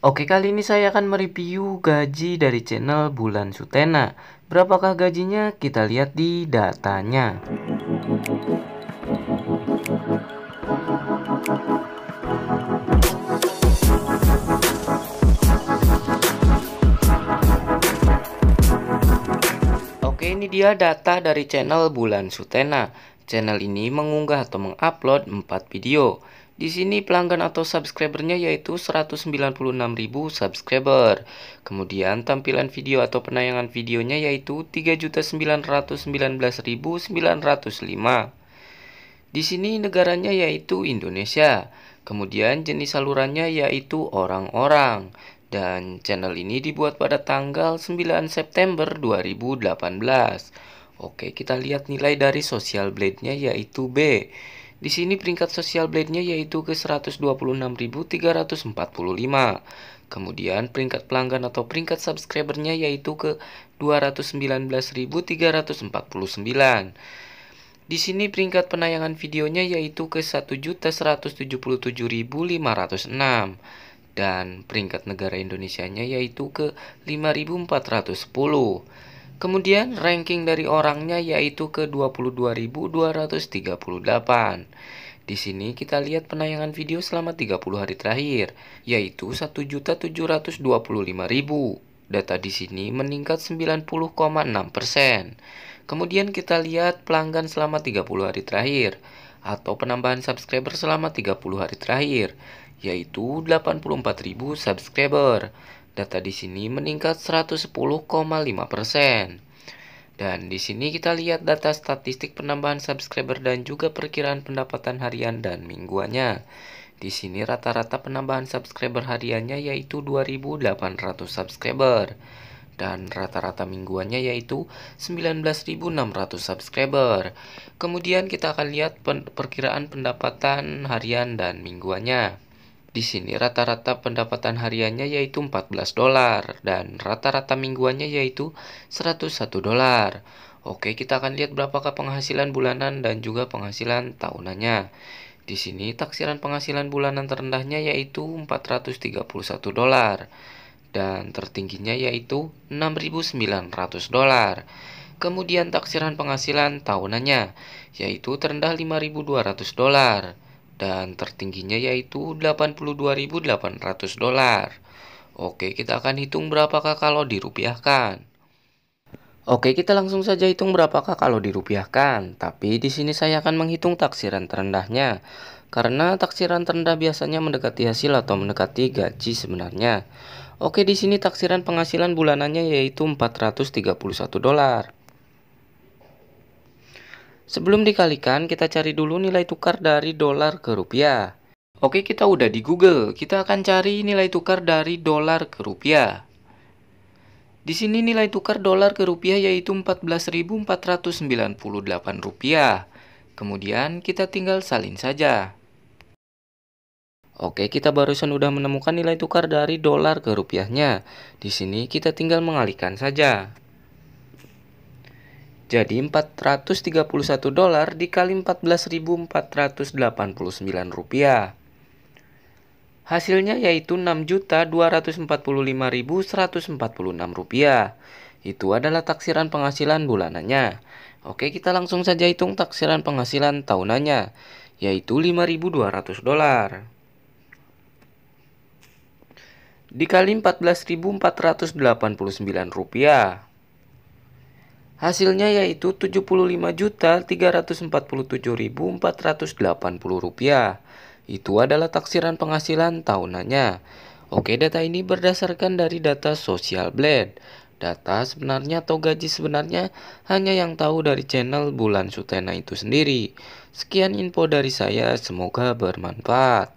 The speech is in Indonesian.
Oke kali ini saya akan mereview gaji dari channel Bulan Sutena Berapakah gajinya kita lihat di datanya ini dia data dari channel Bulan Sutena. Channel ini mengunggah atau mengupload 4 video. Di sini pelanggan atau subscribernya yaitu 196.000 subscriber. Kemudian tampilan video atau penayangan videonya yaitu 3.919.905. Di sini negaranya yaitu Indonesia. Kemudian jenis salurannya yaitu orang-orang dan channel ini dibuat pada tanggal 9 September 2018. Oke, kita lihat nilai dari Social Blade-nya yaitu B. Di sini peringkat Social Blade-nya yaitu ke 126.345. Kemudian peringkat pelanggan atau peringkat subscriber subscribers-nya yaitu ke 219.349. Di sini peringkat penayangan videonya yaitu ke 1.177.506 dan peringkat negara Indonesia-nya yaitu ke 5410. Kemudian ranking dari orangnya yaitu ke 22.238. Di sini kita lihat penayangan video selama 30 hari terakhir, yaitu 1.725.000. Data di sini meningkat 90,6 Kemudian kita lihat pelanggan selama 30 hari terakhir, atau penambahan subscriber selama 30 hari terakhir, yaitu 84.000 subscriber. Data di sini meningkat 110,5%. Dan di sini kita lihat data statistik penambahan subscriber dan juga perkiraan pendapatan harian dan mingguannya. Di sini rata-rata penambahan subscriber hariannya yaitu 2.800 subscriber dan rata-rata mingguannya yaitu 19.600 subscriber. Kemudian kita akan lihat perkiraan pendapatan harian dan mingguannya. Di sini rata-rata pendapatan hariannya yaitu 14 dolar dan rata-rata mingguannya yaitu 101 dolar. Oke, kita akan lihat berapakah penghasilan bulanan dan juga penghasilan tahunannya. Di sini taksiran penghasilan bulanan terendahnya yaitu 431 dolar dan tertingginya yaitu 6.900 dolar. Kemudian taksiran penghasilan tahunannya yaitu terendah 5.200 dolar dan tertingginya yaitu 82.800 dolar. Oke, kita akan hitung berapakah kalau dirupiahkan. Oke, kita langsung saja hitung berapakah kalau dirupiahkan. Tapi di sini saya akan menghitung taksiran terendahnya. Karena taksiran terendah biasanya mendekati hasil atau mendekati gaji sebenarnya. Oke, di sini taksiran penghasilan bulanannya yaitu 431 dolar. Sebelum dikalikan, kita cari dulu nilai tukar dari dolar ke rupiah. Oke, kita udah di Google. Kita akan cari nilai tukar dari dolar ke rupiah. Di sini nilai tukar dolar ke rupiah yaitu 14.498 rupiah. Kemudian kita tinggal salin saja. Oke, kita barusan udah menemukan nilai tukar dari dolar ke rupiahnya. Di sini kita tinggal mengalihkan saja. Jadi 431 dolar dikali 14.489 rupiah. Hasilnya yaitu 6.245.146 rupiah. Itu adalah taksiran penghasilan bulanannya. Oke, kita langsung saja hitung taksiran penghasilan tahunannya, yaitu 5.200 dolar. Dikali 14.489 rupiah. Hasilnya yaitu Rp75.347.480. Itu adalah taksiran penghasilan tahunannya. Oke, data ini berdasarkan dari data Social Blade. Data sebenarnya atau gaji sebenarnya hanya yang tahu dari channel Bulan Sutena itu sendiri. Sekian info dari saya, semoga bermanfaat.